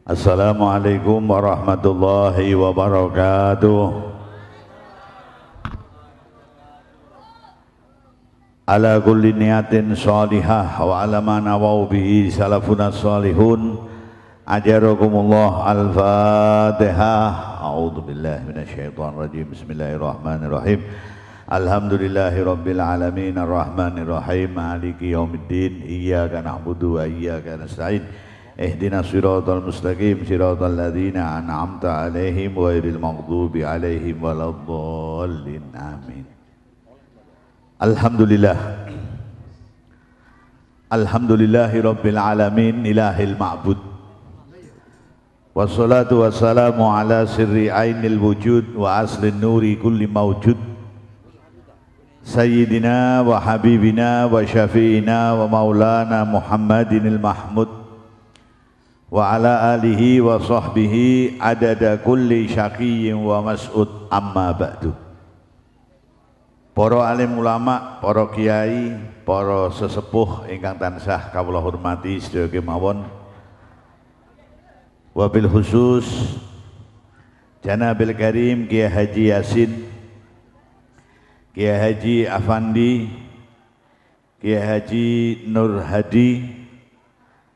Assalamualaikum warahmatullahi wabarakatuh. Ala kulli niatin salihah wa ala ma nawau bihi salafuna salihun. Ajarakumullah al-Fatihah. A'udzu billahi minasyaitonir rajim. Bismillahirrahmanirrahim. Alhamdulillahi rabbil alamin arrahmanirrahim maliki yaumiddin iyyaka na'budu wa iyyaka nasta'in. اهدنا صراط المستقيم صراط الذين أنعمت عليهم غير المغضوب عليهم ولا الضالين آمين الحمد لله الحمد لله رب العالمين إله المعبود والصلاة والسلام على سر عين الوجود وأصل النور كل موجود سيدنا وحبيبنا وشفينا ومولانا محمد المحمود wa ala alihi wa sahbihi adada kulli syaqiyyin wa mas'ud amma ba'du Para alim ulama, para kiai, para sesepuh ingkang tansah kawula hormati sedaya kemawon. Wabil khusus Janabil Karim Kiai Haji Yasin Kiai Haji Afandi Kiai Haji Nur Hadi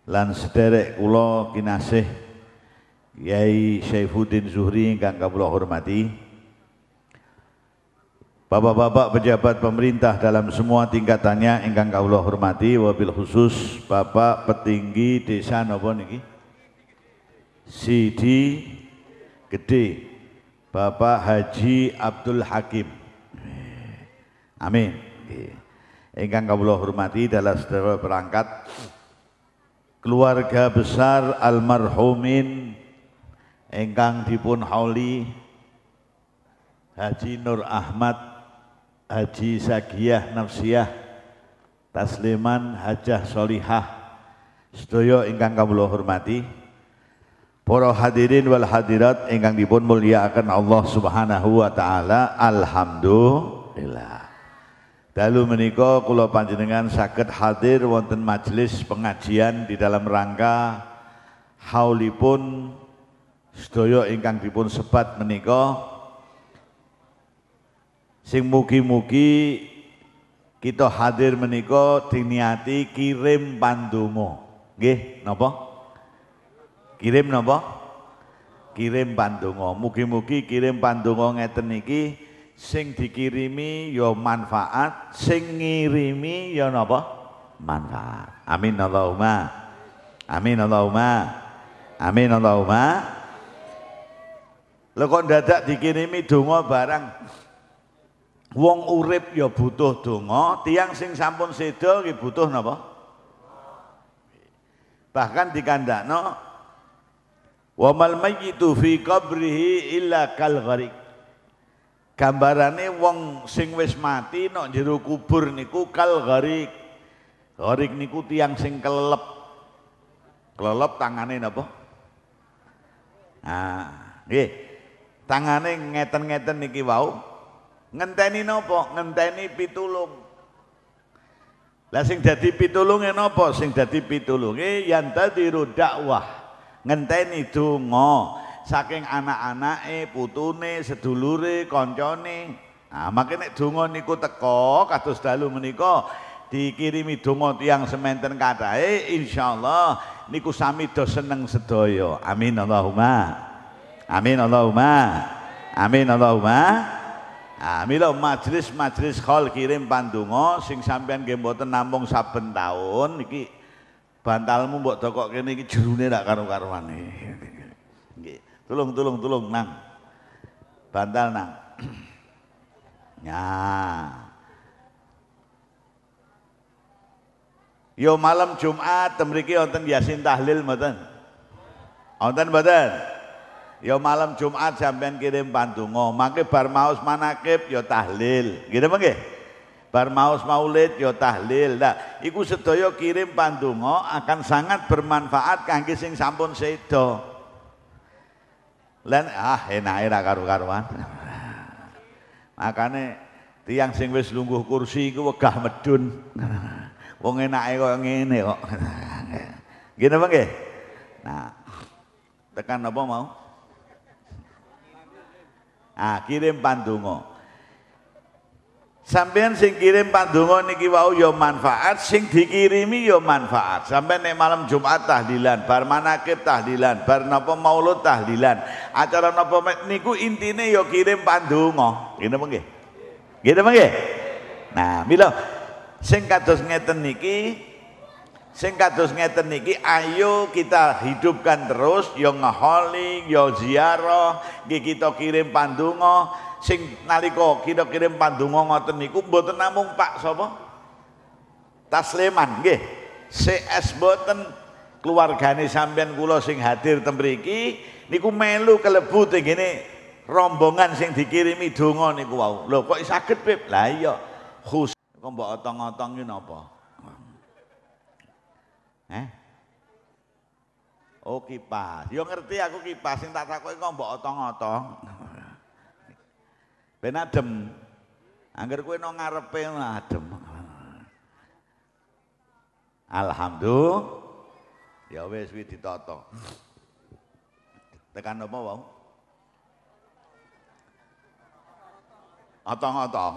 lan sederek kula kinasih Yai Syaifuddin Zuhri ingkang kula hormati Bapak-bapak pejabat pemerintah dalam semua tingkatannya ingkang kula hormati wabil khusus Bapak petinggi desa napa niki Sidi Gede Bapak Haji Abdul Hakim Amin ingkang kula hormati dalam setiap perangkat keluarga besar almarhumin engkang dipun hauli Haji Nur Ahmad Haji Sagiah Nafsiyah Tasliman Hajah Solihah Sedoyo ingkang kawula hormati Poro hadirin wal hadirat ingkang dipun akan Allah Subhanahu wa taala alhamdulillah Dalu menika kula panjenengan saged hadir wonten majelis pengajian di dalam rangka haulipun sedaya ingkang dipun sebat menika sing mugi-mugi kita hadir menika diniati kirim pandonga. Nggih, napa? Kirim napa? Kirim pandonga. Mugi-mugi kirim pandonga ngeten iki Sing dikirimi yo ya manfaat, sing ngirimi yo ya napa? Manfaat. Amin Allahumma. Amin Allahumma. Amin Allahumma. Lho kok dadak dikirimi donga barang. Wong urip yo ya butuh donga, tiang sing sampun sedo ki butuh napa? Bahkan dikandakno wa mal mayyitu fi qabrihi illa kal gharik gambarane wong sing wis mati nok jero kubur niku kal gharik gharik niku tiang sing kelelep kelelep tangane napa ah nggih tangane ngeten-ngeten niki wau ngenteni napa ngenteni pitulung lah sing dadi pitulunge napa sing dadi pitulunge yantaziru dakwah ngenteni donga saking anak anak eh putune, sedulure, kancane. Nah, makin nek donga niku teko kados dalu menika dikirimi donga tiyang sementen kathah insyaallah niku sami do seneng sedaya. Amin Allahumma. Amin Allahumma. Amin Allahumma. amin nah, lo majlis-majlis khol kirim pandungo sing sampean gemboten mboten nampung saben taun iki bantalmu mbok dokok kene iki jerune rak karo-karuan. Nggih. Tulung, tulung, tulung, nang. Bantal nang. ya. Yo malam Jumat temriki wonten Yasin tahlil mboten? Wonten mboten? Yo malam Jumat sampean kirim pandonga, mangke bar maos manakib yo tahlil. Gitu nggih? Bar maos maulid yo tahlil. Nah, iku sedaya kirim pandonga akan sangat bermanfaat kangge sing sampun sedo. Lan ah enak ra karo-karuan. Makane tiang sing wis lungguh kursi iku wegah medun. Wong enake kok ngene kok. Gini apa nggih? Nah, tekan apa mau? Ah, kirim pandonga. Sampean sing kirim pandungo niki wau yo ya manfaat, sing dikirimi yo ya manfaat. Sampean nih malam Jumat tahlilan, bar manakib tahlilan, bar napa maulud tahlilan. Acara napa niku intine yo ya kirim pandungo Ngene bangke, nggih? Ngene Nah, bilang sing kados ngeten niki sing kados ngeten niki ayo kita hidupkan terus yo ngeholi, yo ziarah, kita kirim pandungo sing nalika kira-kira pandonga ngoten niku mboten namung Pak sapa Tasleman nggih CS mboten keluargane sampean kula sing hadir teng niku melu kelebu ini rombongan sing dikirimi donga niku wau lho kok saged Pip lah iya khus kok mbok otong-otongi napa Eh Oh kipas, yo ngerti aku kipas sing tak takoki kok mbok otong-otong. Ben adem. Angger kowe nang ngarepe adem. Alhamdulillah. Ya wis wis ditata. Tekan apa wae? Otong-otong.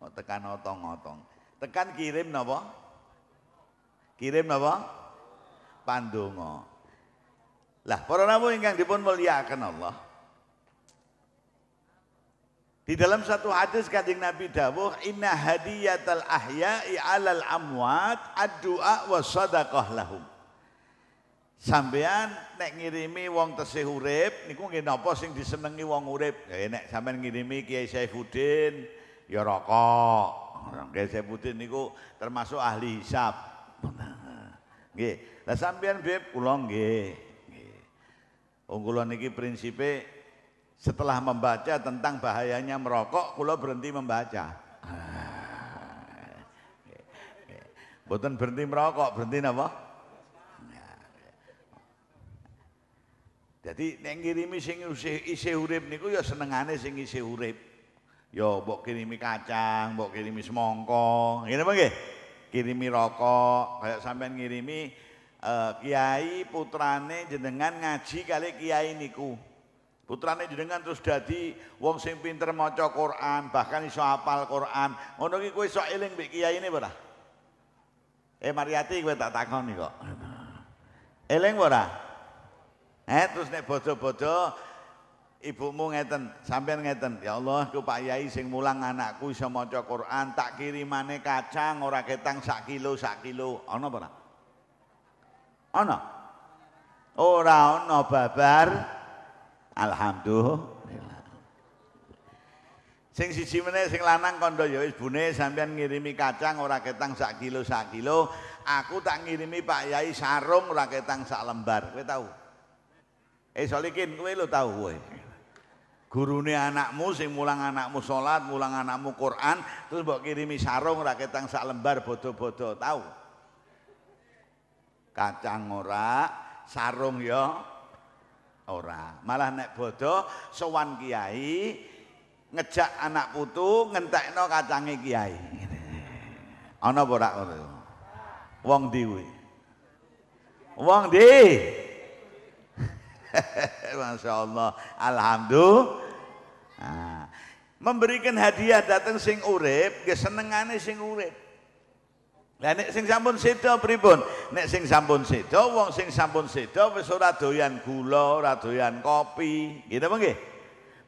Oh, tekan otong-otong. Tekan kirim napa? Kirim napa? Pandonga. Lah para rawuh ingkang dipun mulyakaken Allah. Di dalam satu hadis kajing Nabi dawuh inna al ahya'i alal amwat ad-du'a wa sadaqah lahum. Sampean nek ngirimi wong tesih urip niku nggih napa sing disenengi wong urip? Ya nek sampean ngirimi Kiai Saifuddin ya rokok. Kiai Saifuddin niku termasuk ahli hisab. Nah, nggih. Lah sampean beb kula nggih. Wong kula niki prinsipe setelah membaca tentang bahayanya merokok, kulo berhenti membaca. Ah. Bukan berhenti merokok, berhenti apa? Jadi yang ngirimi sing isi urip niku ya senengane sing isi urip. Yo ya, bok kirimi kacang, bok kirimi semangka, ngene apa nggih? Kirimi rokok, kayak sampean ngirimi eh, kiai putrane jenengan ngaji kali kiai niku. Putrane jenengan terus dadi wong sing pinter maca Quran, bahkan iso hafal Quran. Ngono ki kowe iso eling mbek kiyaine ora? Eh Mariati kowe tak takoni kok. Eling ora? Eh terus nek bodo-bodo ibumu ngeten, sampean ngeten, ya Allah ku Pak Yai sing mulang anakku iso maca Quran, tak kirimane kacang ora ketang sak kilo sak kilo. Ana apa ora? Ana. Ora ana babar. Alhamdulillah. Sing siji meneh sing lanang kondo ya wis bune sampean ngirimi kacang ora ketang sak kilo sak kilo, aku tak ngirimi Pak Yai sarung ora ketang sak lembar. Kowe tahu? Eh solikin kowe lo tahu kowe. Gurune anakmu sing mulang anakmu salat, mulang anakmu Quran, terus mbok kirimi sarung ora ketang sak lembar bodoh-bodoh, tahu? Kacang ora, sarung ya Ora. Malah nek bodoh sowan kiai ngejak anak putu ngentekno kacange kiai. Ana apa ora ngono? Wong di. kuwi? Wong ndi? Masya Allah, Alhamdulillah. Nah, memberikan hadiah datang sing urip, kesenengane sing urip nek sing sampun sedo pripun? Nek sing sampun sedo, wong sing sampun sedo wis ora doyan gula, ora doyan kopi, gitu apa nggih?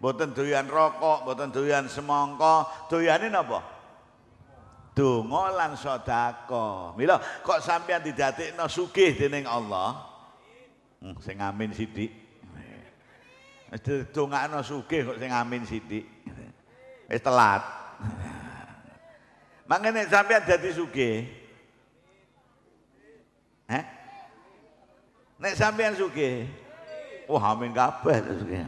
Mboten doyan rokok, mboten doyan semangka, doyane napa? Donga lan sedekah. Mila kok sampean didadekno sugih dening Allah? Hmm, sing amin sithik. Wis dongakno sugih kok sing amin sithik. Wis telat. Makanya sampean jadi sugih. Heh? Nek sampean sugih. Wah, amin kabeh sugih.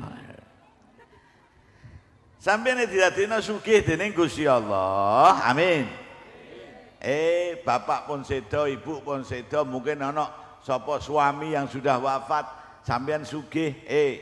Sampeyan didadekno sugih dening Gusti Allah. Amin. Eh, bapak pun sedo, ibu pun sedo, mungkin ana sapa suami yang sudah wafat, sambil sugih, eh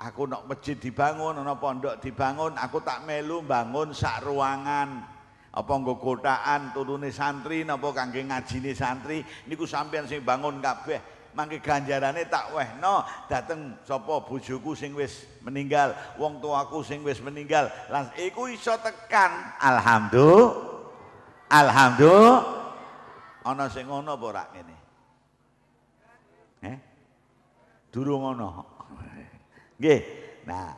aku nak masjid dibangun, ana pondok dibangun, aku tak melu bangun sak ruangan apa nggo kotaan turune santri napa kangge ngajine santri niku sampean sing bangun kabeh mangke ganjarane tak wehno dateng sapa bojoku sing wis meninggal wong tuaku sing wis meninggal lan iku iso tekan alhamdulillah alhamdulillah ana sing ngono apa ora ngene eh durung ono, nggih nah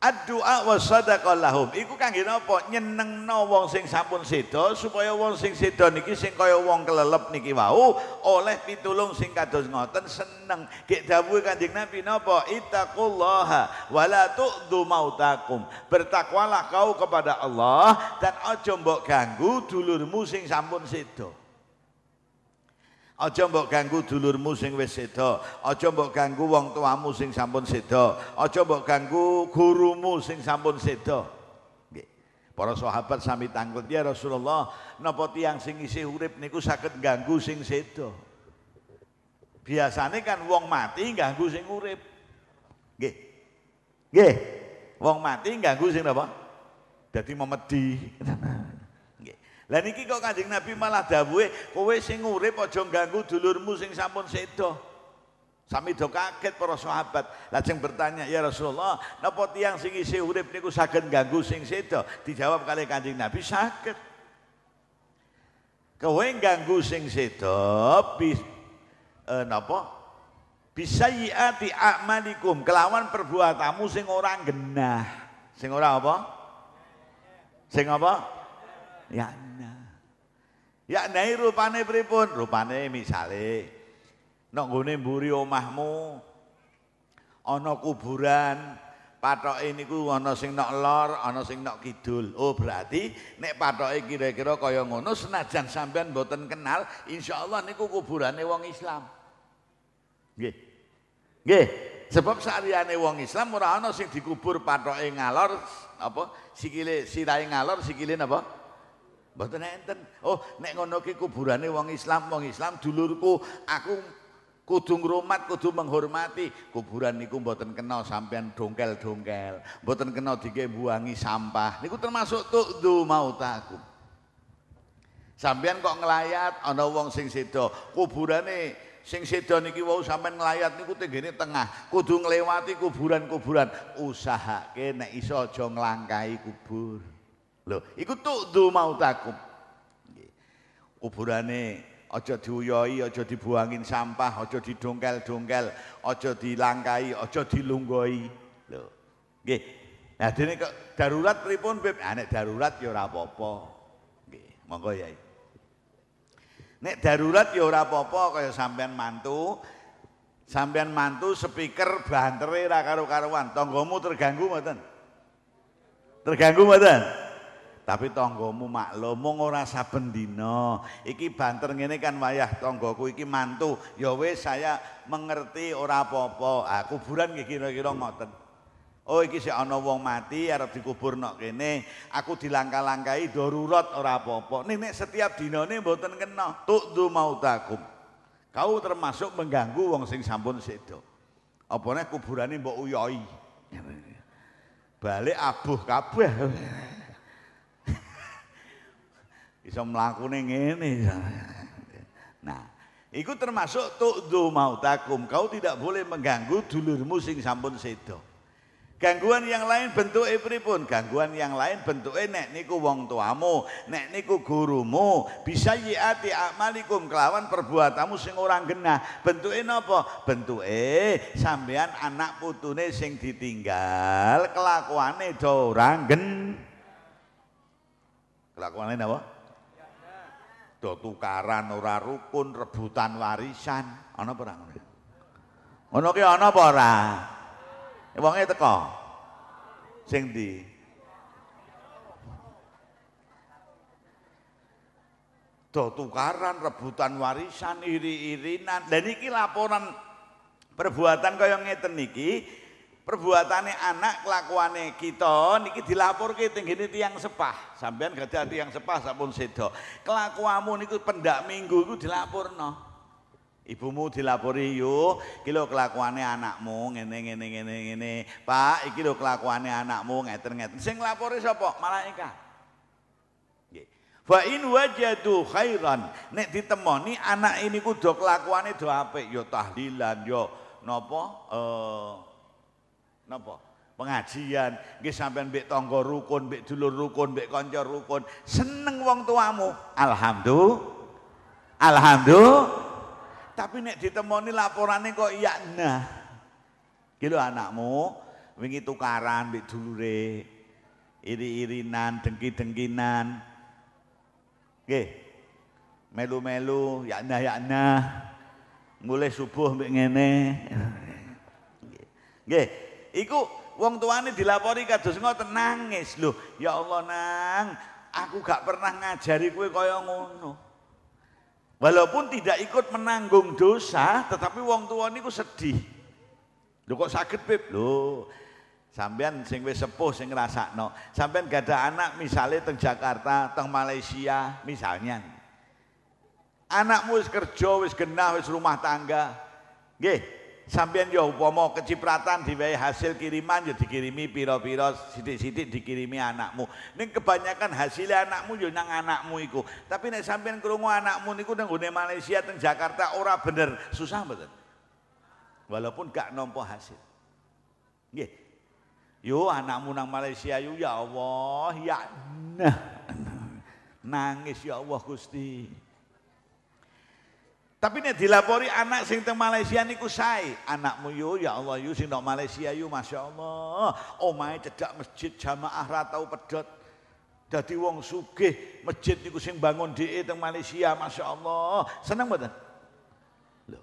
Ad-du'a wa sadaqah lahum. Iku kangge napa? Nyenengno wong sing sampun seda supaya wong sing seda niki sing kaya wong kelelep niki wau oleh pitulung sing kados ngoten seneng. Gek dawuhe Kanjeng Nabi napa? Ittaqullaha wa la tu'dhu mautakum. Bertakwalah kau kepada Allah dan aja mbok ganggu dulurmu sing sampun seda. Aja mbok ganggu dulurmu sing wis seda, aja mbok ganggu wong tuamu sing sampun seto, aja mbok ganggu gurumu sing sampun seda. Nggih. Para sahabat sami tanggut ya Rasulullah, napa tiyang sing isih urip niku saged ganggu sing seda. Biasane kan wong mati ganggu sing urip. Nggih. Nggih. Wong mati ganggu sing apa? Dadi memedi. Lah niki kok Kanjeng Nabi malah dawuhe kowe sing urip aja ganggu dulurmu sing sampun sedo. Sami do kaget para sahabat. Lajeng bertanya, "Ya Rasulullah, napa tiang sing isih urip niku saged ganggu sing sedo?" Dijawab kali Kanjeng Nabi, "Saged." Kowe ganggu sing sedo bis eh, napa? yati a'malikum, kelawan perbuatanmu sing ora genah. Sing ora apa? Sing apa? Ya Ya ndai rupane pripun? Rupane misale nek nggone mburi omahmu ana kuburan, patoke niku ana sing nok lor, ana sing nok kidul. Oh berarti nek patoke kira-kira kaya ngono senajan sampean mboten kenal, insyaallah niku kuburane wong Islam. Nggih. Nggih. Sebab sariyane wong Islam ora ana sing dikubur patoke ngalor apa sikile sirahe ngalor sikile napa? Mboten enten. Oh, nek ngono ki kuburane wong Islam, wong Islam dulurku, aku kudu ngrumat, kudu menghormati. Kuburan niku mboten kena sampean dongkel-dongkel, mboten kena dikek buangi sampah. Niku termasuk tukdu mautaku. Sampean kok ngelayat ana wong sing sedo, kuburane sing sedo niki wau sampean ngelayat niku tenggene tengah, kudu nglewati kuburan-kuburan. Usahake nek iso aja nglangkai kubur. Loh, iku tukdu mautakum. Kuburane aja diuyoi, aja dibuangin sampah, aja didongkel-dongkel, aja dilangkai, aja dilunggoi. Lho. Nggih. Nah, dene kok darurat pripun, Beb? Ah nek darurat ya ora apa-apa. Nggih, monggo ya. Nek darurat ya ora apa-apa kaya sampean mantu, sampean mantu speaker bantere ra karo-karuan, tanggamu terganggu mboten? Terganggu mboten? Tapi tanggamu maklum mung ora saben dina. Iki banter ngene kan wayah tanggaku iki mantu. Ya wis saya mengerti ora apa-apa. Ah kuburan kira-kira ngoten. Oh iki sik ana wong mati arep nok kene, aku dilangka-langkai darurat ora apa-apa. Nek setiap dinane mboten kena tukdu mautakum. Kau termasuk mengganggu wong sing sampun sedo. Apa nek kuburane mbok uyohi. Balik abuh kabeh. Bisa melakukan ini, Nah, itu termasuk tu'du mautakum. Kau tidak boleh mengganggu dulurmu sing sampun sedo. Gangguan yang lain bentuk ibri pun, Gangguan yang lain bentuk nek niku wong tuamu, nek niku gurumu, bisa yiati akmalikum kelawan perbuatamu sing orang genah. bentuk ini bentuk e sampean anak putune sing ditinggal kelakuannya do orang gen. ini apa? do tukaran ora rukun rebutan warisan ana apa ora ngono ki ana apa ora eh, wonge teko sing ndi do tukaran rebutan warisan iri-irinan dan iki laporan perbuatan kaya ngeten niki perbuatane anak kelakuannya kita niki dilaporke tinggi gene tiyang sepah. gak gadah tiyang sepah sampun sedo, Kelakuamu niku pendak minggu iku dilaporno. Ibumu dilapori yuk, iki lho kelakuane anakmu ngene ngene ngene ngene. Pak, iki lho kelakuane anakmu ngeten ngeten. Sing lapori sapa? Malaikat. Nggih. in wajadu khairan, nek ditemoni anak ini kudu kelakuane do apik yo tahlilan yo napa eh Napa? Pengajian, nggih sampean mbek tangga rukun, mbek dulur rukun, mbek kanca rukun, seneng wong tuamu. Alhamdulillah. Alhamdulillah. Tapi nek ditemoni laporane kok iya nah. Ki anakmu wingi tukaran mbek dulure. Iri-irinan, dengki-dengkinan. Nggih. Melu-melu, nah yakna nah, Mulai subuh mbek ngene. Nggih. Iku wong tuane dilapori kados ngoten nangis. Loh, ya Allah nang, aku gak pernah ngajari kowe kaya ngono. Walaupun tidak ikut menanggung dosa, tetapi wong tua niku sedih. Lho kok sakit pip? Lho, sampean sing wis sepuh sing ngrasakno. Sampean gada anak misalnya teng Jakarta, teng Malaysia misalnya. Anakmu wis kerja, wis genah, wis rumah tangga. Nggih, sampean yo ya upama kecipratan diwehi hasil kiriman yo ya dikirimi pira-pira sithik-sithik dikirimi anakmu. Ning kebanyakan hasilnya anakmu yo ya nang anakmu iku. Tapi nek sampean krungu anakmu niku nang gone Malaysia teng Jakarta ora bener, susah mboten. Walaupun gak nompo hasil. Nggih. Yo anakmu nang Malaysia yo ya Allah, ya nah. Nangis ya Allah Gusti. Tapi ini dilapori anak sing teng Malaysia niku sae. Anakmu yo ya Allah yo sing nang Malaysia yo Masya Allah. my cedak masjid jamaah ra tau pedot. Dadi wong sugih, masjid niku sing bangun di teng Malaysia Masya Allah. Seneng mboten? Lho.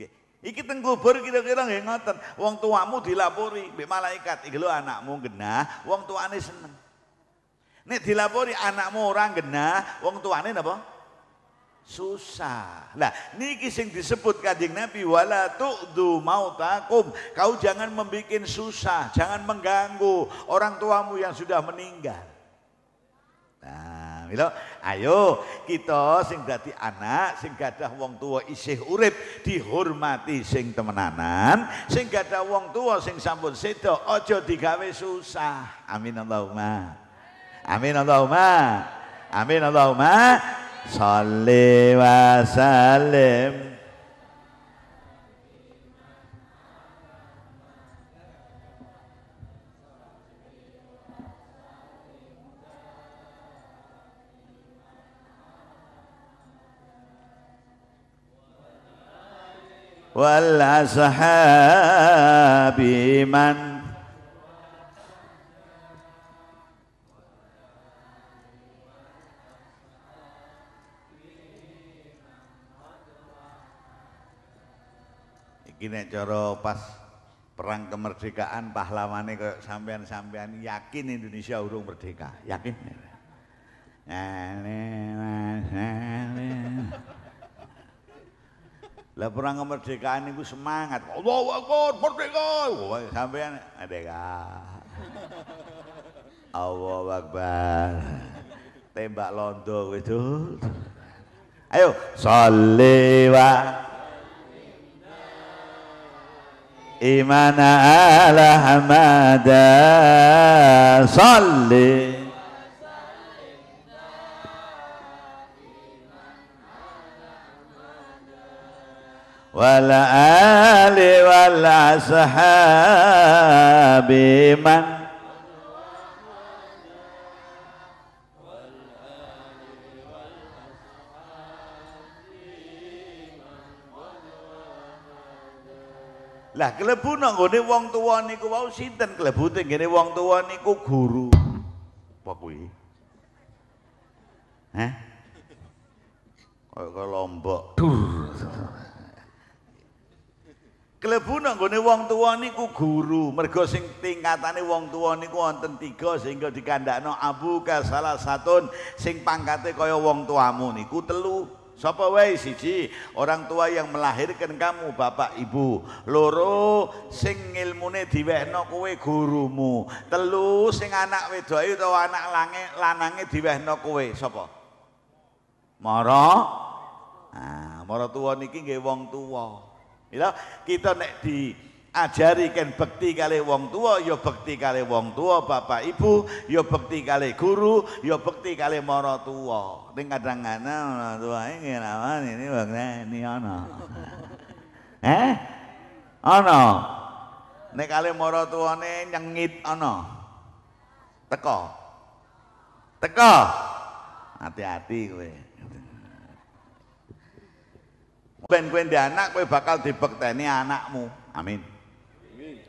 Nggih. Iki teng kubur kira-kira nggih ngoten. Wong tuamu dilapori mbek malaikat, iki lho anakmu genah, wong tuane seneng. Nek dilapori anakmu orang genah, wong tuane napa? susah. Nah, niki sing disebut kanjeng Nabi wala tu'du Takum, Kau jangan membuat susah, jangan mengganggu orang tuamu yang sudah meninggal. Nah, milo, ayo kita sing dadi anak, sing gadah wong tua isih urip dihormati sing temenanan, sing gadah wong tua sing sampun sedo aja digawe susah. Amin Allahumma. Amin Allahumma. Amin Allahumma. صلي وسلم والأصحاب من nek cara pas perang kemerdekaan pahlawane kaya sampean-sampean yakin Indonesia urung merdeka, yakin? Lah perang kemerdekaan itu semangat. Allahu Akbar, merdeka. Sampean merdeka. Allahu Akbar. Tembak londo itu. Ayo, sholli إيمان آل حمادا صلي والآل والأصحاب من Lah kelebu nang gone wong tuwa niku wau sinten kelebu teng gene wong tuwa niku guru. Apa kuwi? Hah? Kaya lombok. Dur. Kelebu nang gone wong tuwa niku guru, mergo sing tingkatane wong tuwa niku wonten tiga sehingga dikandakno abuka salah satun sing pangkate kaya wong tuamu niku telu. Sapa wae siji orang tua yang melahirkan kamu bapak ibu. Loro sing ilmune diwehno kowe gurumu. Telu sing anak wedoke utawa anak lange lanange diwehno kowe sapa? Mara. Ah, mara tua niki nggih wong tuwa. Mila kita nek di ajari ken bekti kali wong tua yo ya bekti kali wong tua bapak ibu yo ya bekti kali guru yo ya bekti kali moro tua Ini kadang-kadang moro tua ini lawan ini ini ono. eh ono, Ini kali tua ini nyengit ono, teko teko hati-hati kowe ben di anak kue bakal dibekteni anakmu amin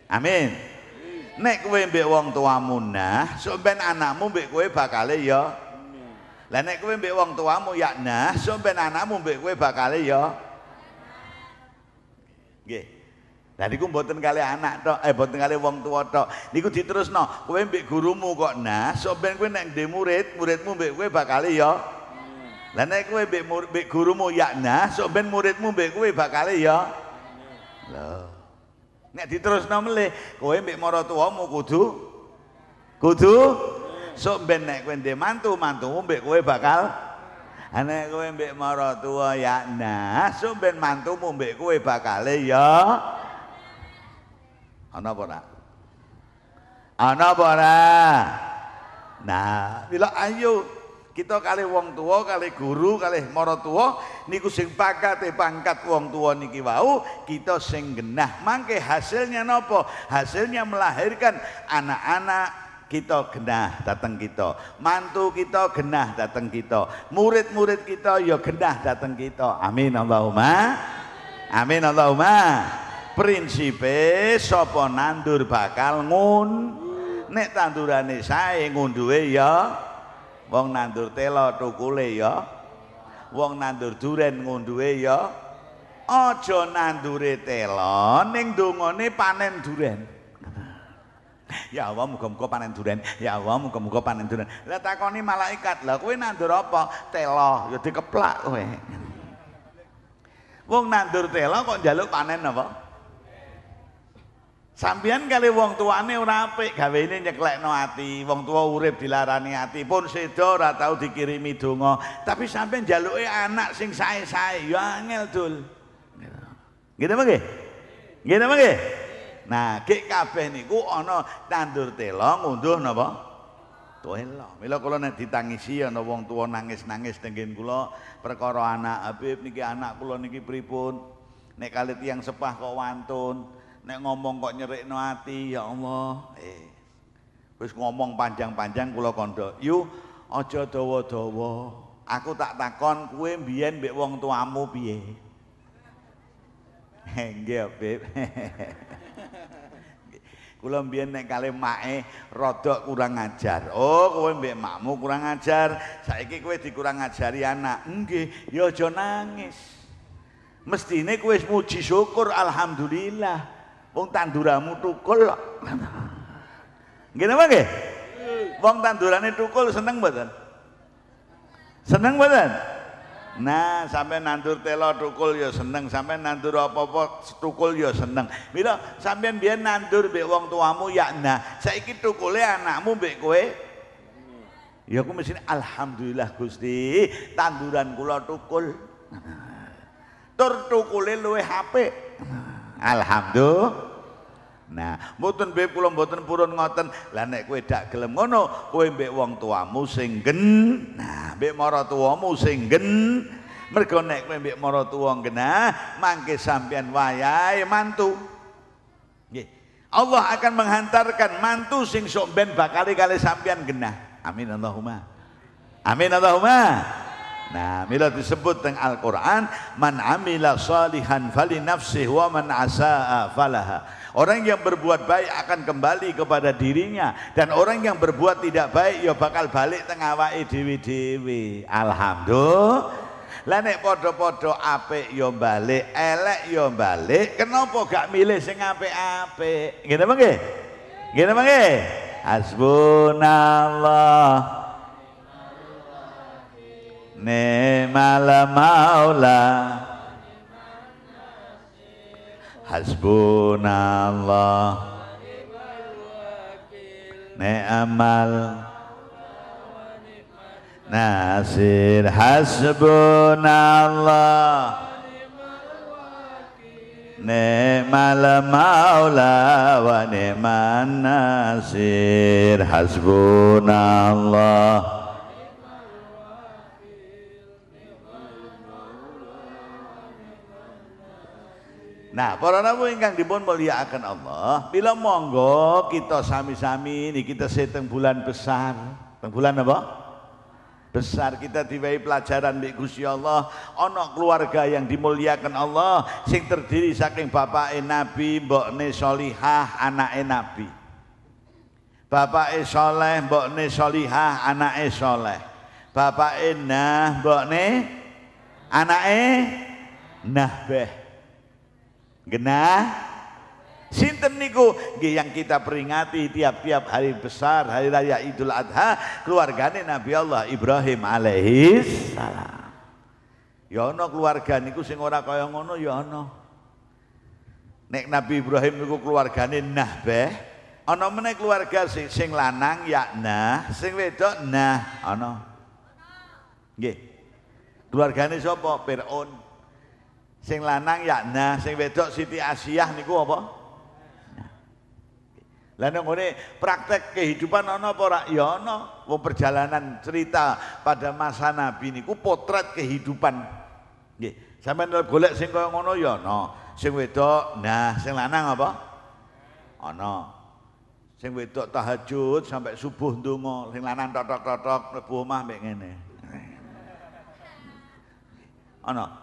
Amin. Nek kowe mbek wong tuamu nah, sok ben anakmu mbek kowe bakale ya. Lah nek kowe mbek wong tuamu ya nah, sok ben anakmu mbek kowe bakale ya. Nggih. Lah niku mboten kali anak tok, eh mboten kali wong tua tok. Niku diterusno, kowe mbek gurumu kok nah, sok ben kowe nek ndek murid, muridmu mbek kowe bakale ya. Lah nek kowe mbek mbek gurumu ya nah, sok ben muridmu mbek kowe bakale ya. Lho. Nek diterusno melih, kowe mbek mara tuwamu kudu kudu sok ben nek kowe ndek mantu, mantumu mbek kowe bakal ana kowe mbek mara tuwa ya nah, sok ben mantumu mbek kowe bakal ya ana apa ora? Ana apa na Nah, bila ayo kita kali wong tua, kali guru, kali moro tua niku sing pakate pangkat wong tua niki wau, kita sing genah. Mangke hasilnya nopo? Hasilnya melahirkan anak-anak kita genah datang kita mantu kita genah datang kita murid-murid kita ya genah datang kita amin Allahumma amin Allahumma prinsipe sopo nandur bakal ngun nek tandurane saya ngunduwe ya Wong nandur telo tukule ya. Wong nandur duren ngundue ya. Aja nandure tela ning dongane panen duren. Ya Allah muga-muga panen duren. Ya Allah muga-muga panen duren. Lah takoni malaikat, "Lah kowe nandur apa?" Telo, ya dikeplak kowe. Wong nandur telo kok njaluk panen apa? Sampian kali wong tuane ora apik ini nyeklekno ati. Wong tua urip dilarani ati pun sedo ora tau dikirimi donga, tapi sampean jaluke anak sing sae-sae ya angel dul. Gitu mangke? Gitu mangke? Nah, gek kabeh niku ana tandur tela ngunduh napa? Tela. Mila kula nek ditangisi ana wong tua nangis-nangis tenggen kula perkara anak Habib niki anak kula niki pripun? Nek kali tiyang sepah kok wantun nek ngomong kok nyerikno ati ya Allah eh wis ngomong panjang-panjang kula kandha yu aja dawa-dawa aku tak takon kue biyen mbek wong tuamu piye eh, nggih Beb kula mbiyen nek maeh make kurang ajar oh kowe mbek makmu kurang ajar saiki kowe dikurang ajari anak nggih ya aja nangis mestine kowe muji syukur alhamdulillah wong tanduramu tukul kok ngene apa nggih wong tandurane tukul seneng banget, seneng banget. Nah, sampai nandur telo tukul ya seneng, sampai nandur apa-apa tukul ya seneng. Mila sampean biar nandur be wong tuamu ya nah, saiki tukule anakmu mbek kowe. Ya aku mesin alhamdulillah Gusti, tanduran kula tukul. Tur tukule HP. Alhamdulillah. Nah, mboten be kula mboten purun ngoten. Lah nek kowe dak gelem ngono, kowe mbek wong tuamu sing gen. Nah, mbek maratuwamu sing gen. Mergo nek kowe mbek maratuwa genah, mangke sampean wayahe mantu. Nggih. Allah akan menghantarkan mantu sing sok ben bakal kali sampean genah. Amin Allahumma. Amin Allahumma. Nah, bila disebut teng Al-Qur'an man amila salihan fali nafsihi wa man asaa falaha. Orang yang berbuat baik akan kembali kepada dirinya dan orang yang berbuat tidak baik ya bakal balik teng awake dewi dewi. Alhamdulillah. Lah nek padha-padha apik ya balik, elek ya balik, kenapa gak milih sing apik-apik? Ngene mengke? Ngene mengke? Hasbunallah Ni'mal maula Hasbunallah Ni'mal Nasir Hasbunallah Ni'mal maula wa ni'man nasir Hasbunallah Nah, para nabi ingkang dipun muliakan Allah, bila monggo kita sami-sami ini kita seteng bulan besar. Teng bulan apa? Besar kita diwehi pelajaran di Gusti Allah, onok keluarga yang dimuliakan Allah sing terdiri saking bapak e nabi, ne solihah, anak e nabi. e soleh, ne solihah, anak e soleh. e nah, e nah beh genah Sinten niku yang kita peringati tiap-tiap hari besar hari raya Idul Adha keluargane Nabi Allah Ibrahim alaihi salam. Ya ana keluarga niku sing ora kaya ngono ya ana. Nek Nabi Ibrahim niku keluargane Nahbeh, ana meneh keluarga sing, sing lanang ya nah, sing wedok nah ana. Nggih. Keluargane sapa? Firaun. Sing lanang yakna, sing wedok Siti Asiah niku apa? Lah nek ngene praktek kehidupan ana apa ora? Ya ana. Wong perjalanan cerita pada masa Nabi niku potret kehidupan. Nggih. Sampeyan golek sing kaya ngono ya ana. Sing wedok, nah sing lanang apa? Ana. Sing wedok tahajud sampai subuh ndonga, sing lanang totok-totok mlebu omah mek ngene. Ana.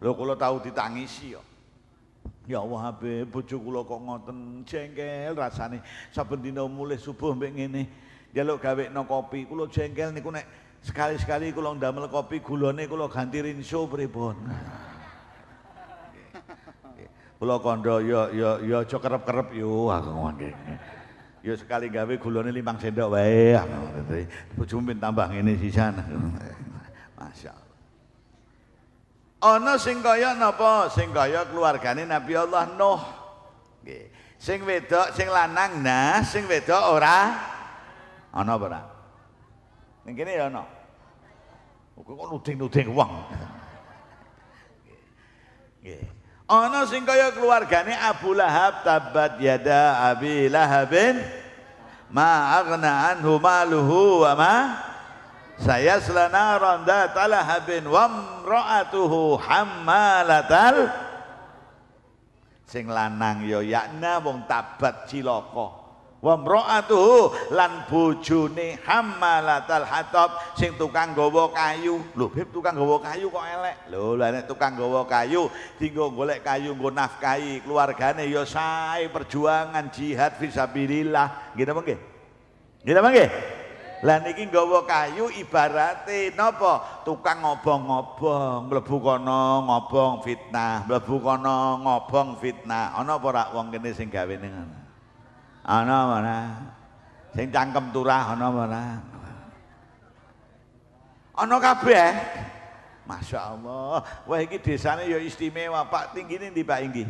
Lho kula tau ditangisi kok. Ya. ya Allah Habib, bojo kula kok ngoten jengkel rasane. Saben dina mulai subuh mbek ngene, njaluk no kopi. Kula jengkel niku nek sekali-sekali kula ndamel kopi gulone kula ganti rinso pripun. Kula kandha ya ya ya aja kerep-kerep yo aku ngono. Ya sekali gawe gulone limang sendok wae. Bojomu tambah ngene sisan. Masyaallah. Ana sing kaya napa? Sing kaya keluargane Nabi Allah Nuh. Nggih. Sing wedok, sing lanang nah, sing wedok ora ana apa ora? Ning kene ya ana. Kok nuding-nuding wong. Nggih. Ana sing kaya keluargane Abu Lahab tabat yada Abi Lahabin ma aghna anhu maluhu wa ma saya selana ronda talahabin wamro'atuhu hammalatal sing lanang yo ya yakna wong tabat cilaka wamro'atuhu lan bojone hammalatal hatop sing tukang gawa kayu lho bib tukang gawa kayu kok elek lho lha tukang gawa kayu dienggo golek kayu nggo nafkahi keluargane yo ya sae perjuangan jihad fisabilillah nggih kita bangke kita bangke lah niki nggawa kayu ibarate napa? Tukang ngobong-ngobong, mlebu kono ngobong fitnah, mlebu kono ngobong fitnah. Ana apa ora wong kene sing gawene ngono? Ana apa ora? Sing cangkem turah ana apa Ana kabeh. Masya Allah, wah ini desanya ya istimewa, Pak Tinggi ini di Pak Inggi.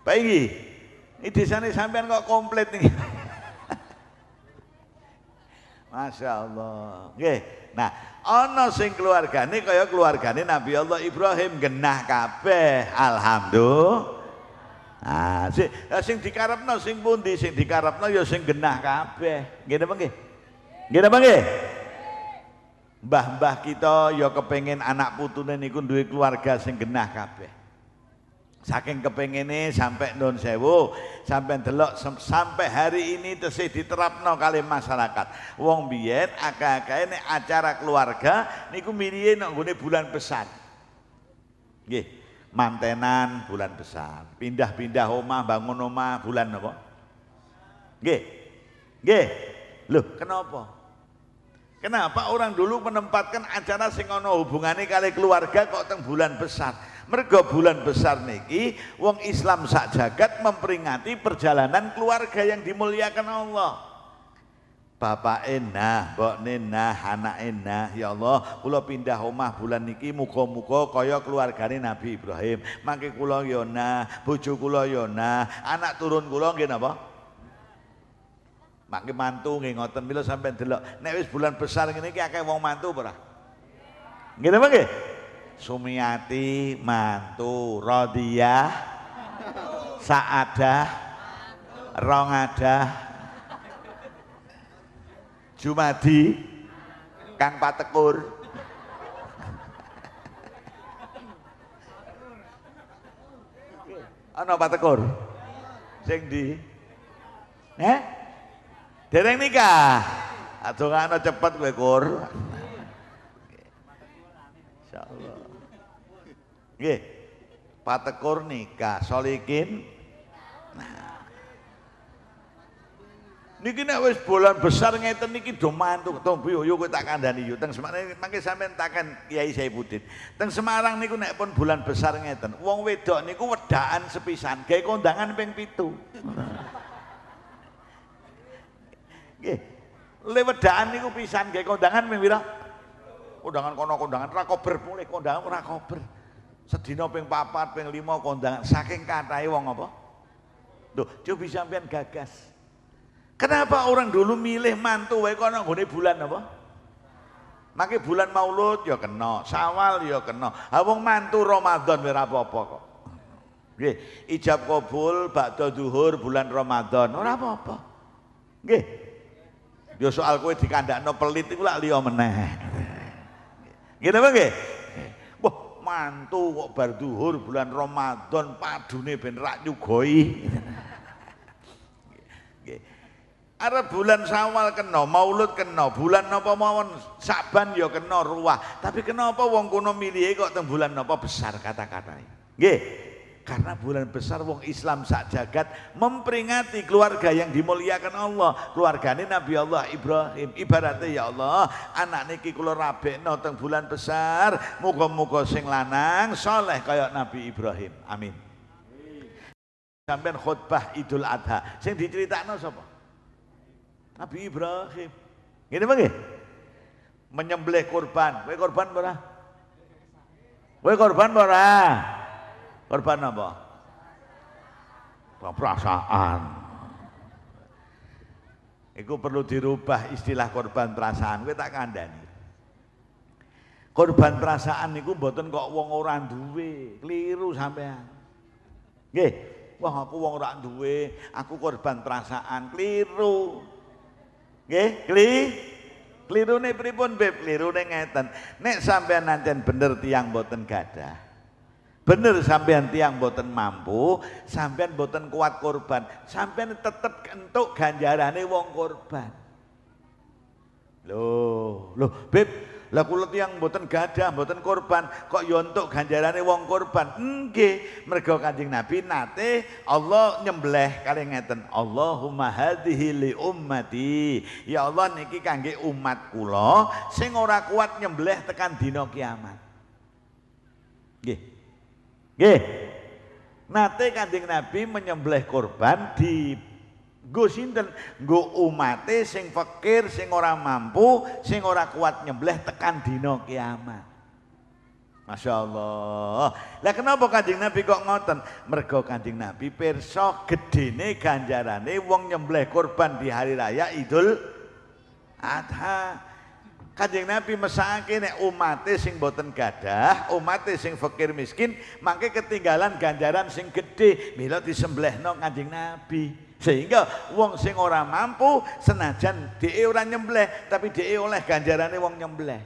Pak Inggi, ini desanya sampean kok komplit nih. Masya Allah. Oke. Nah, ono sing keluargane kaya keluargane Nabi Allah Ibrahim genah kabeh. Alhamdulillah. Ah, sing eh, sing dikarepno sing pundi? Sing dikarepno yo ya sing genah kabeh. gede bangke, gede bangke. Bah nggih? Mbah-mbah kita yo ya kepengen anak putune niku duwe keluarga sing genah kabeh. Saking kepengen ini sampai non sewu, sampai telok sampai hari ini diterap diterapno kali masyarakat. Wong biyen agak ini acara keluarga niku miriye nek bulan besar. Gih, mantenan bulan besar, pindah-pindah rumah bangun rumah bulan apa? Gih, gih, Loh, kenapa? Kenapa orang dulu menempatkan acara sing ono hubungannya kali keluarga kok teng bulan besar? Mereka bulan besar niki wong Islam sak jagat memperingati perjalanan keluarga yang dimuliakan Allah. Bapak enah, bok nenah, anak enah, ya Allah, kulo pindah rumah bulan niki muko muko, koyok kaya keluargane Nabi Ibrahim. Maki kulo yona, nah, kulo yona, ya anak turun kulo gini apa? Maki mantu nih ngoten bilas sampai delok. Nek bulan besar gini, kaya akeh wong mantu berah? Gini bang? gini? Sumiati mantu Rodiah Saadah Rongadah Jumadi Kang Patekur Ana Patekur sing di Eh? Dereng nikah. Aduh ana cepet kowe, Kur. Nggih. Patekur nikah solikin. Nah. Niki nek wis bulan besar ngeten niki do mantuk tombi yo kowe tak kandhani yo teng Semarang mangke sampean takkan Kiai putih. Teng Semarang niku nek pun bulan besar ngeten wong wedok niku wedaan sepi sepisan gawe kondangan beng pitu. Nggih. Le wedaan niku pisan gawe kondangan ping pira? Kondangan kono kondangan ra kober mulih kondangan ora kober sedino ping papat ping lima kondangan saking katai wong apa? Tuh, coba bisa sampean gagas. Kenapa orang dulu milih mantu wae kono nggone bulan apa? makai bulan Maulud ya kena, Sawal ya kena. Awong mantu Ramadan ora apa-apa kok. Nggih, ijab kabul bakda zuhur bulan Ramadan ora apa-apa. Nggih. Ya soal kowe dikandakno pelit iku lak liya meneh. Gitu apa nggih? mantu kok bar duhur bulan Ramadan padune ben rak nyugoi. Arab bulan Sawal kena, Maulud kena, bulan napa mawon Saban ya kena ruah. Tapi kenapa wong kuno milih kok teng bulan napa besar kata-katanya. Nggih. Karena bulan besar wong Islam sak jagat memperingati keluarga yang dimuliakan Allah. Keluargane Nabi Allah Ibrahim. Ibaratnya ya Allah, anak niki kula rabekno teng bulan besar, muga-muga sing lanang soleh kayak Nabi Ibrahim. Amin. Sampai khutbah Idul Adha, sing diceritakno sapa? Nabi Ibrahim. Ngene mangke. Menyembelih korban. Kowe korban ora? Kowe korban ora? Korban apa? Perasaan. Iku perlu dirubah istilah korban perasaan. Kowe tak nih. Korban perasaan niku mboten kok wong ora duwe, keliru sampean. Nggih, wah aku wong ora duwe, aku korban perasaan, keliru. Nggih, keliru. Klirune pripun Beb? Klirune ngeten. Nek sampean nancen bener tiang boten gadah bener sampean tiang boten mampu, sampean boten kuat korban, sampean tetep kentuk ganjarane wong korban. Loh, loh, Beb, lah kula tiyang boten gadah, boten korban, kok yontok ganjarane wong korban. enggih mergo Kanjeng Nabi nate Allah nyembleh kali ngeten, Allahumma hadhihi li ummati. Ya Allah niki kangge umat kula sing ora kuat nyembleh tekan dina kiamat. Nggih. Nggih. Nate Kanjeng Nabi menyembelih korban di Nggo sinten? Nggo umate sing fakir, sing ora mampu, sing ora kuat nyembelih tekan dina kiamat. Masya Allah. Lah kenapa kanjeng Nabi kok ngoten? Mergo kanjeng Nabi nih gedene ganjarane wong nyembelih korban di hari raya Idul Adha. Kanjeng Nabi mesake nek umate sing boten gadah, umate sing fakir miskin, mangke ketinggalan ganjaran sing gedhe mila disembelihno Kanjeng Nabi. Sehingga wong sing ora mampu senajan dhewe ora nyembleh, tapi dhewe oleh ganjarane wong nyembleh.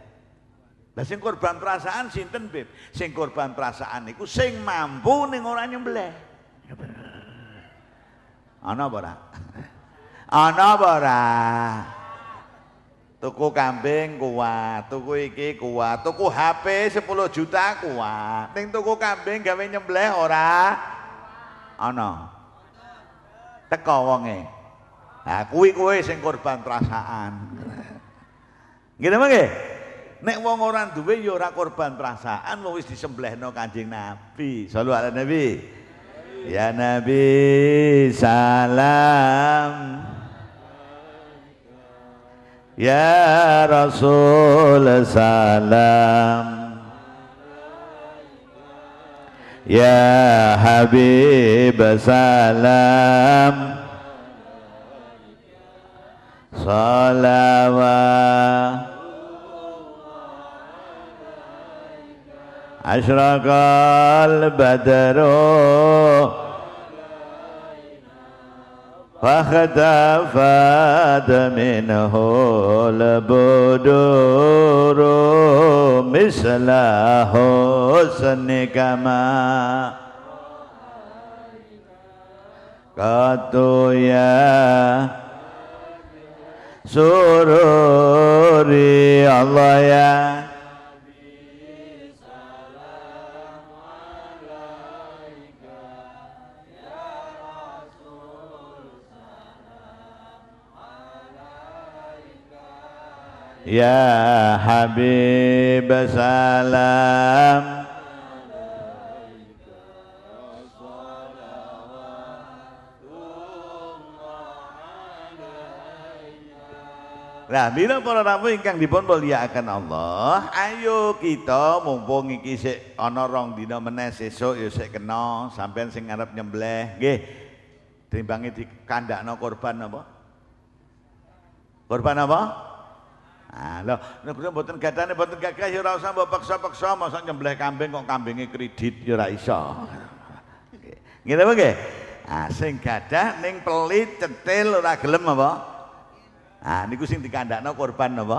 Lah sing korban perasaan sinten, Bib? Sing korban perasaan niku sing mampu ning ora nyembleh. Ana apa ora? Ana apa ora? Tuku kambing kuat, tuku iki kuat, tuku HP 10 juta kuat. Ning tuku kambing gawe nyembleh ora? Ana. Teko wonge. Nah, kuwi kowe sing korban perasaan. gitu mangke? Nek wong ora duwe ya ora korban perasaan, wong wis disemblehno Kanjeng Nabi. Sallu ala Nabi. Ya Nabi salam. يا رسول سلام يا حبيب سلام صلوا أشرق البدر فقد منه البدور مثل حسن كما قد يا سروري الله يا Ya Habib Salam Nah, bila para tamu ingkang dipun akan Allah, ayo kita mumpung iki sik ana rong dina meneh sesuk ya sik kena sampean sing arep nyembleh nggih. Trimbangi dikandakno korban apa? Korban apa? Ah lho, nek mboten gadane mboten gagah ya ora usah mbok paksa-paksa mosok nyembleh kambing kok kambinge kredit ya ora iso. Ngene apa nggih? Ah sing gadah ning pelit cetil ora gelem apa? Ah niku sing dikandakno korban apa?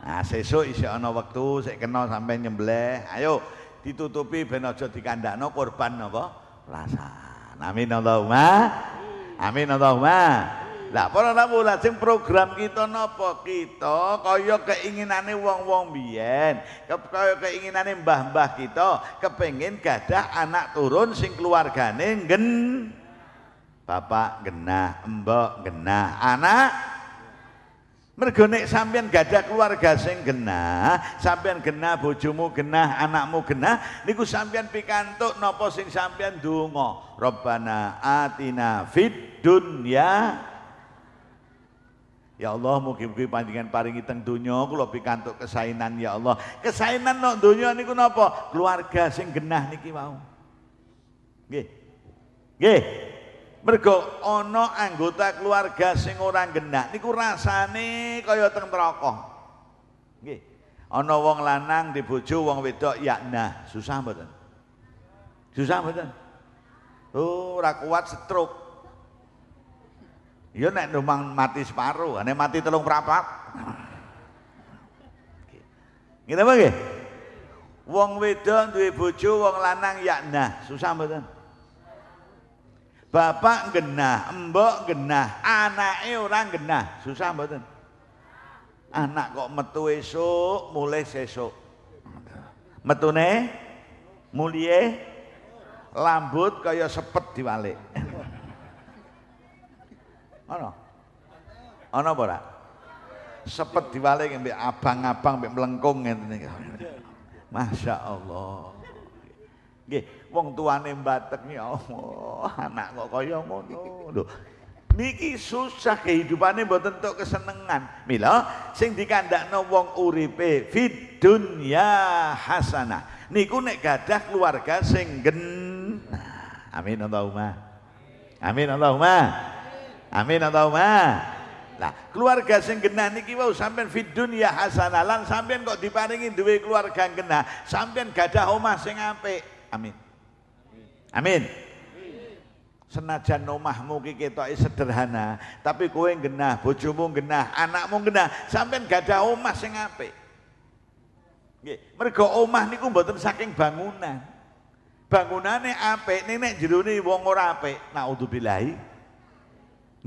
Ah sesuk isih ana wektu sik kena sampe nyembleh. Ayo ditutupi ben aja dikandakno korban apa? Rasa. Amin Allahumma. Amin Allahumma. Lah para rawuh lajeng program kita nopo Kita kaya keinginane wong-wong biyen, kaya keinginane mbah-mbah kita kepengin gadah anak turun sing keluargane gen bapak genah, mbok genah, anak Mergo nek sampean gadah keluarga sing genah, sampean genah bojomu genah, anakmu genah, niku sampean pikantuk nopo sing sampean donga. Rabbana atina fid dunya Ya Allah mugi-mugi panjenengan paringi teng donya kula pikantuk kesainan ya Allah. Kesainan nok donya niku napa? Keluarga sing genah niki wau. Nggih. Nggih. Mergo ana anggota keluarga sing ora genah niku rasane kaya teng neraka. Nggih. Ana wong lanang dibojo wong wedok ya nah, susah mboten? Susah mboten? Oh, ora kuat stroke. Ya nek domang mati separuh, ah, nek mati telung prapat. Ngene gitu apa nggih? Wong wedok duwe bojo, wong lanang yaknah, susah mboten? Bapak genah, mbok genah, anake orang genah, susah mboten? Anak kok metu esuk, mulai sesuk. Metune mulie lambut kaya sepet diwalik. Ana. Ana apa ora? Sepet diwaling mbek abang-abang mbek melengkung ngene Masya Allah. Nggih, wong tuane mbatek ya Allah, anak kok kaya ngono. Lho, niki susah kehidupane mboten entuk kesenengan. Mila sing dikandakno wong uripe fid dunya hasanah. Niku nek gadah keluarga sing genah. Amin Allahumma. Amin Allahumma. Amin atau ma? Nah, keluarga sing genah niki wau sampean fid dunya hasanah lan sampean kok diparingi duwe keluarga genah, sampean gadah omah sing apik. Amin. Amin. Senajan omahmu kita ketoke sederhana, tapi kowe genah, bojomu genah, anakmu genah, sampean gadah omah sing apik. Nggih, mergo omah niku mboten saking bangunan. Bangunane apik, Nenek nek jerone wong ora apik, naudzubillahi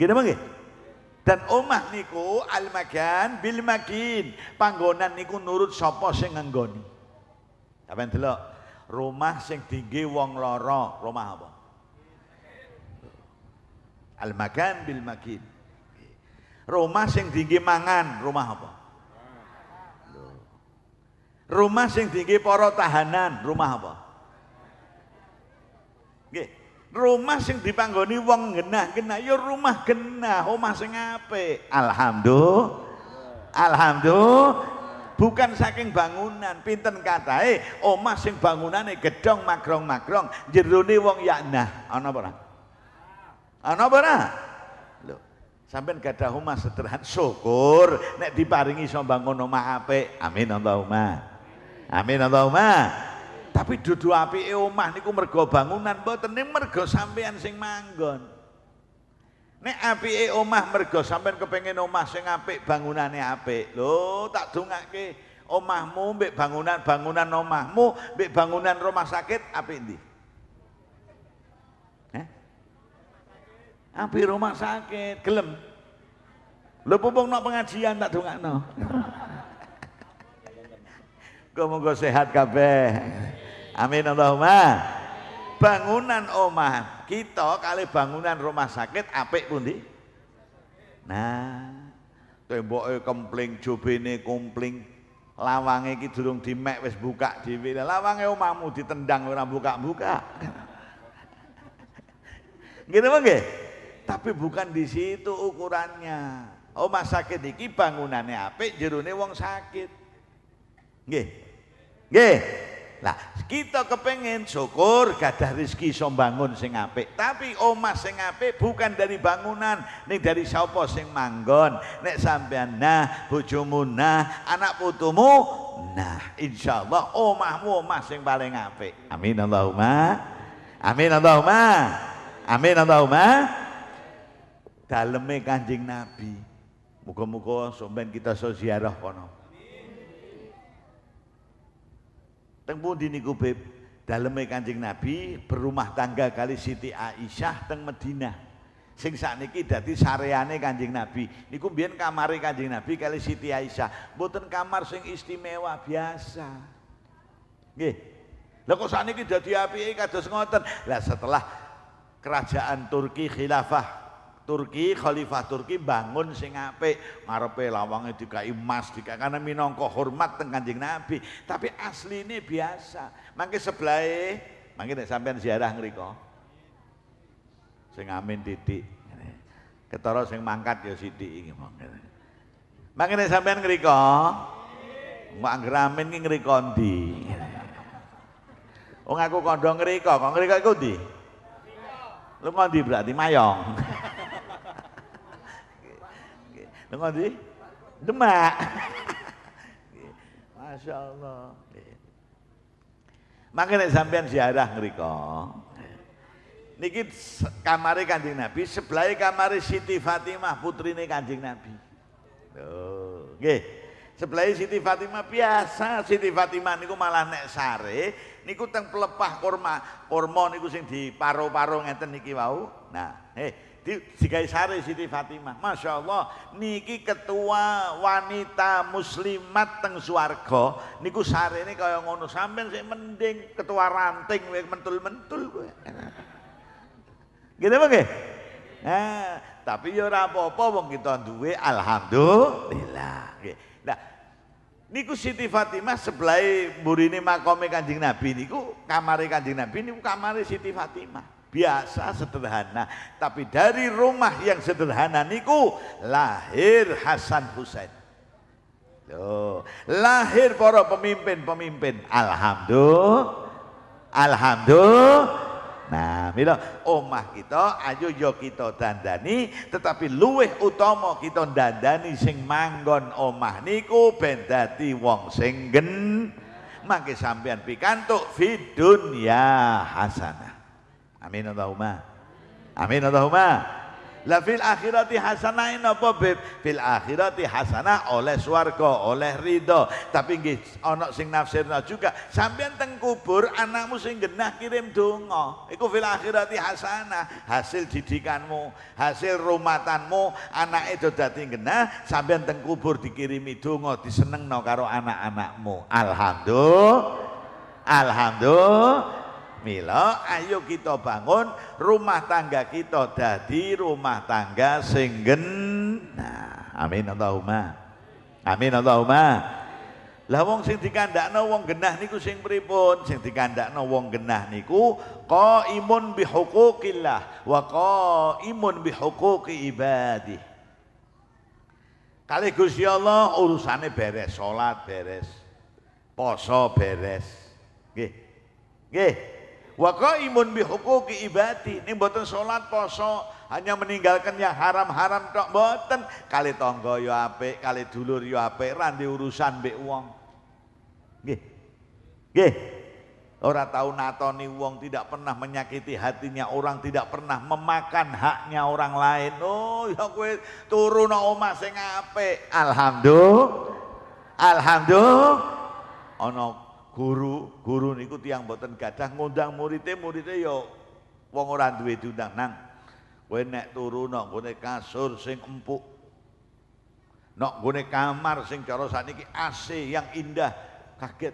Gitu mangke? Dan omah niku almakan bil makin. Panggonan niku nurut sopo sing Apa yang telok? rumah sing tinggi wong loro, rumah apa? Almakan bil makin. Rumah sing tinggi mangan, rumah apa? Rumah sing tinggi poro tahanan, rumah apa? Gede. Rumah sing dipanggoni wong genah-genah yo ya rumah genah, omah sing apik. Alhamdulillah. Alhamdulillah. bukan saking bangunan pinten katae omah sing bangunane gedong magrong-magrong jerone wong ya ana apa ora ana apa ora lho sampean gadah omah sederhana syukur nek diparingi iso bangun omah apik amin Allahumma amin Allahumma tapi dudu apike omah niku mergo bangunan mboten ning mergo sampean sing manggon. Nek apike omah mergo sampean kepengin omah sing apik bangunane apik. Lho, tak dongake omahmu mbek bangunan-bangunan omahmu mbek bangunan rumah sakit apik ndi? Heh? api rumah sakit, gelem. Lho pumpung nok pengajian tak dongakno. Moga-moga sehat kabeh. Amin Allahumma. Bangunan omah kita kali bangunan rumah sakit apik pundi? Nah, temboke kempling, jobene kempling, lawange iki durung dimek wis buka di dhewe. Lawange omahmu ditendang orang buka-buka. Gitu nggih? Tapi bukan di situ ukurannya. Omah sakit iki bangunannya apik, jerone wong sakit. Nggih. Nggih. Lah, kita kepengen syukur gadah rezeki iso bangun sing apik. Tapi omah sing apik bukan dari bangunan, ning dari sapa sing manggon. Nek sampean nah, bojomu nah, anak putumu nah, insyaallah omahmu omah sing paling apik. Amin Allahumma. Amin Allahumma. Amin Allahumma. Daleme Kanjeng Nabi. Muga-muga sampean kita sosiarah kono. Teng pundi niku Beb? Daleme Kanjeng Nabi berumah tangga kali Siti Aisyah teng Medina. Sing sakniki dadi sareane Kanjeng Nabi. Niku biyen kamare Kanjeng Nabi kali Siti Aisyah. Mboten kamar sing istimewa biasa. Nggih. Lah kok sakniki dadi apike kados ngoten? Lah setelah kerajaan Turki khilafah Turki, khalifah Turki bangun sing apik, ngarepe lawange dikai emas, dikai karena minangka hormat teng Kanjeng Nabi, tapi asli ini biasa. Mangke sebelai mangke nek sampean ziarah ngriko. Sing amin titik. ketoros sing mangkat ya sithik iki mangke. Mangke nek sampean ngriko, mbak amin ki ngriko ndi? Oh aku kondong ngeri kok ngriko itu ndi? Lu ngondi berarti mayong. Dengan di Demak. Masya Allah. Makanya sampean ziarah ngeriko. Niki kamari kanjeng Nabi, sebelahnya kamari Siti Fatimah putrine kanjeng Nabi. Loh, nggih. Sebelahnya Siti Fatimah biasa, Siti Fatimah niku malah nek sare, niku teng pelepah korma kurma niku sing di paro ngeten niki wau. Nah, eh digawe sare Siti Fatimah. Masya Allah, niki ketua wanita muslimat teng swarga niku sare ini kaya ngono sampean si mending ketua ranting mentul-mentul kowe. Gitu bang eh, nah, tapi ya ora apa-apa wong kita duwe alhamdulillah. Nah, niku Siti Fatimah sebelah e burine makome Kanjeng Nabi niku kamare Kanjeng Nabi niku kamare Siti Fatimah biasa sederhana tapi dari rumah yang sederhana niku lahir Hasan Husain Loh, lahir para pemimpin-pemimpin alhamdulillah alhamdulillah Nah, milo omah kita ayo yo kita dandani tetapi luweh utama kita dandani sing manggon omah niku pentati wong sing gen mangke sampean pikantuk fi ya hasanah Amin Allahumma. Amin Allahumma. La fil akhirati hasanah ini apa Bib? Fil akhirati hasanah oleh swarga, oleh ridho. Tapi nggih ana sing nafsirna juga, sampean teng kubur anakmu sing genah kirim donga. Iku fil akhirati hasanah, hasil didikanmu, hasil rumatanmu, anake do dadi genah, sampean teng kubur dikirimi donga, disenengno karo anak-anakmu. Alhamdulillah. Alhamdulillah. Mila ayo kita bangun rumah tangga kita dadi rumah tangga sing genah. Amin Allahumma. Amin Allahumma. Lah wong sing dikandakno wong genah niku sing pripun? Sing dikandakno wong genah niku qaimun bihuquqillah wa qaimun bihuquqi ibadih. Kali Gusti Allah urusane beres, sholat beres, poso beres. Nggih. Nggih. Wa qaimun huquqi ibadi. ning mboten salat poso, hanya meninggalkan yang haram-haram tok mboten. Kali tangga yo ya apik, kali dulur yo ya apik, ra urusan mbek wong. Nggih. Nggih. Ora tahu natoni wong tidak pernah menyakiti hatinya orang, tidak pernah memakan haknya orang lain. Oh, ya kowe turu nang omah sing apik. Alhamdulillah. Alhamdulillah. Ana guru, guru niku tiang boten gadah ngundang muridnya, muridnya yo wong ora duwe diundang nang. Kowe nek turu nang gone kasur sing empuk. Nang gone kamar sing cara sakniki AC yang indah. Kaget.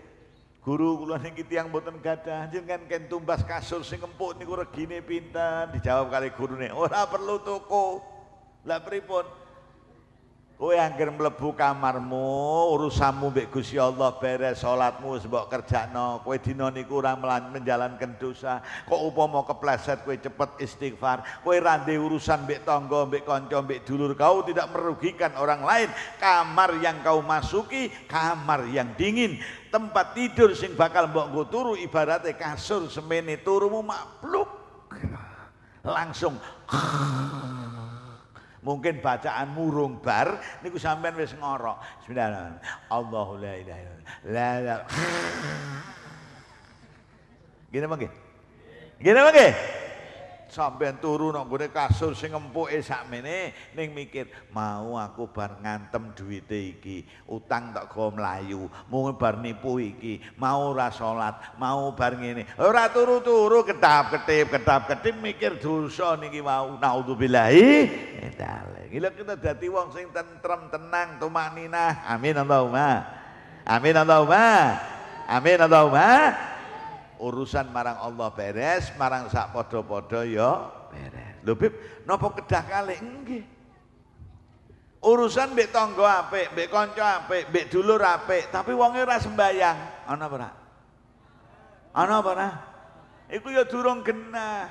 Guru kula niki tiang boten gadah, jenengan ken tumbas kasur sing empuk niku regine pinten? Dijawab kali gurune, ora perlu toko. Lah pripun? Kowe anggere mlebu kamarmu, urusanmu mbek Gusti Allah beres, sholatmu sebok no. Kowe di noni kurang menjalankan dosa. Kok upama kepleset kowe cepet istighfar. Kowe rande urusan mbek tangga, mbek konco, mbek dulur kau tidak merugikan orang lain. Kamar yang kau masuki, kamar yang dingin. Tempat tidur sing bakal mbok nggo turu ibarate kasur semene turumu makluk. Langsung Mungkin bacaan murung bar niku sampean wis ngorok. Bismillahirrahmanirrahim. Allahu la ilaha illallah. La la. Gini mangke? Gini mangke? sampai turun aku gone kasur sing empuke sakmene ning mikir, mau aku bar ngantem duit iki, utang tak go mlayu, mung bar nipu iki, mau ora salat, mau bar ngene. Ora turu-turu ketap ketip ketap ketip mikir dosa niki mau naudzubillahi minallah. Eh, Gila kita dadi wong sing tentrem, tenang, tumakninah. Amin Allahumma. Amin Allahumma. Amin Allahumma urusan marang Allah beres, marang sak podo-podo yo ya beres. Lupip, nopo kedah kali? enggih Urusan bek tonggo ape bek konco ape bek dulur rape tapi wonge ras sembayang. Ana pernah ano Ana apa Iku ya durung genah.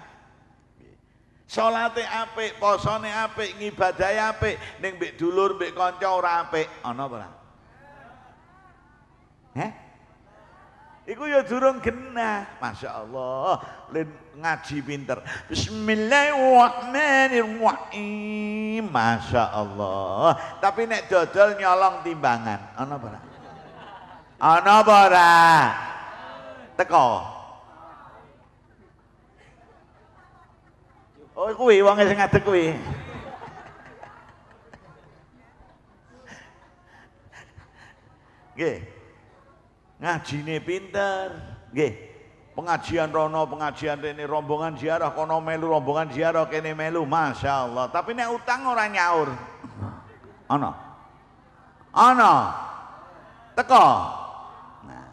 Salate apik, posone apik, ngibadahe apik, ning mbek dulur, mbek kanca ora apik. Ana apa ora? Heh? Iku ya durung genah. Masya Allah. Lin ngaji pinter. Bismillahirrahmanirrahim. Masya Allah. Tapi nek dodol nyolong timbangan. ano bora? Ano bora? apa Teko. Oh kuwi wong sing ngadeg kuwi. Nggih ngajine pinter nggih pengajian rono pengajian rene rombongan ziarah kono melu rombongan ziarah kene melu Masya Allah tapi nek utang orang nyaur ana ana teko nah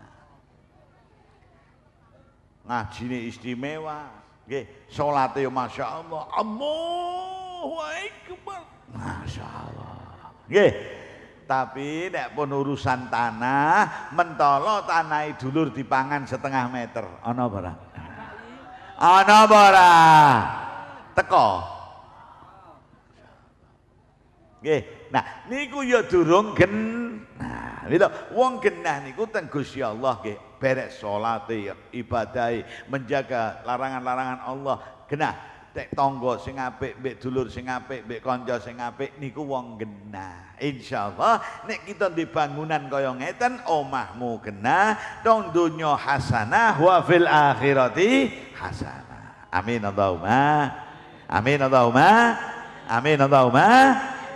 ngajine istimewa nggih sholat yo Masya Allah Allahu akbar Masya Allah nggih tapi nek pun urusan tanah, mentolo tanai e dulur dipangan setengah meter. Ana ora? Ana ora? Teko. Nggih. Nah, niku ya durung gen. Nah, lho wong genah niku teng Gusti Allah nggih, beres salate, ibadah e, menjaga larangan-larangan Allah. Genah tek tangga sing apik mbek dulur sing apik mbek kanca sing apik niku wong genah insyaallah nek kita di bangunan kaya ngeten omahmu genah dong dunya hasanah wa fil akhirati hasanah amin Allahumma amin Allahumma amin Allahumma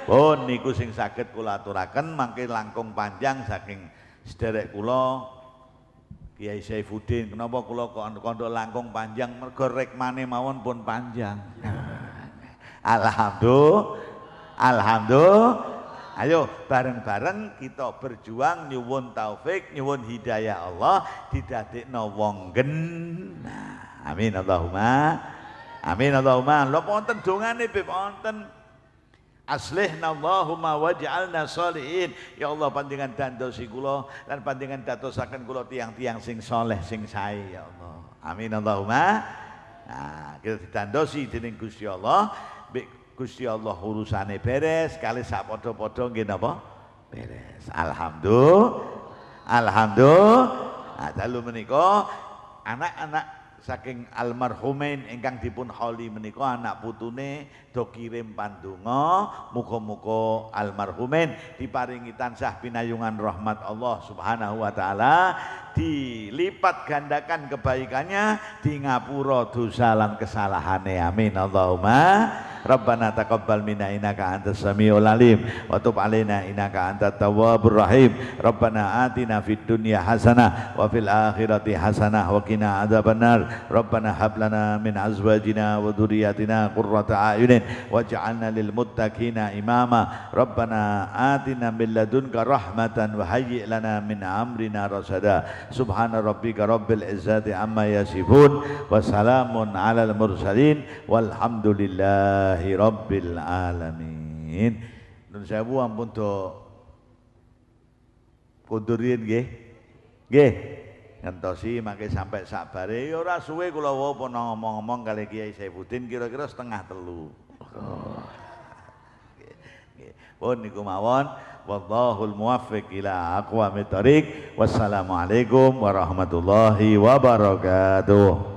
pun niku sing saged kula aturaken mangke langkung panjang saking sederek kula Kiai Saifuddin, kenapa kula kondok langkung panjang mergo rekmane mawon pun panjang. Alhamdulillah. Alhamdulillah. Ayo bareng-bareng kita berjuang nyuwun taufik, nyuwun hidayah Allah didadekno wong genah. Amin Allahumma. Amin Allahumma. Lha wonten dongane Bib wonten Aslihna Allahumma waj'alna salihin. Ya Allah panjenengan dandosi kula lan panjenengan dadosaken kula tiang-tiang sing soleh sing sae ya Allah. Amin Allahumma. Nah, kita ditandosi dening Gusti Allah. Mbek Gusti Allah urusane beres, kali sak padha-padha nggih napa? Beres. Alhamdulillah. Alhamdulillah. Nah, dalu menika anak-anak saking almarhumain ingkang dipun holi menika anak putune do kirim pandonga muko muga almarhumain diparingi tansah pinayungan rahmat Allah Subhanahu wa taala dilipat gandakan kebaikannya di ngapura dosa lan kesalahane amin Allahumma Rabbana taqabbal minna innaka antas samiul alim wa tub alaina innaka antat tawwabur rahim Rabbana atina fid dunya hasanah wa fil akhirati hasanah wa qina adzabannar Rabbana hab lana min azwajina wa dhurriyyatina qurrata a'yunin waj'alna lil muttaqina imama Rabbana atina min ladunka rahmatan wa hayyi lana min amrina rasada subhana rabbika rabbil izzati amma yasifun wa salamun alal mursalin walhamdulillahi rabbil alamin nun sewu ampun kudurin kundurin nggih nggih ngentosi mangke sampai sabar. ya ora suwe kula wau ngomong-ngomong kali Kiai Saifuddin kira-kira setengah telu oh. Pun niku mawon والله الموفق إلى أقوام الطريق والسلام عليكم ورحمة الله وبركاته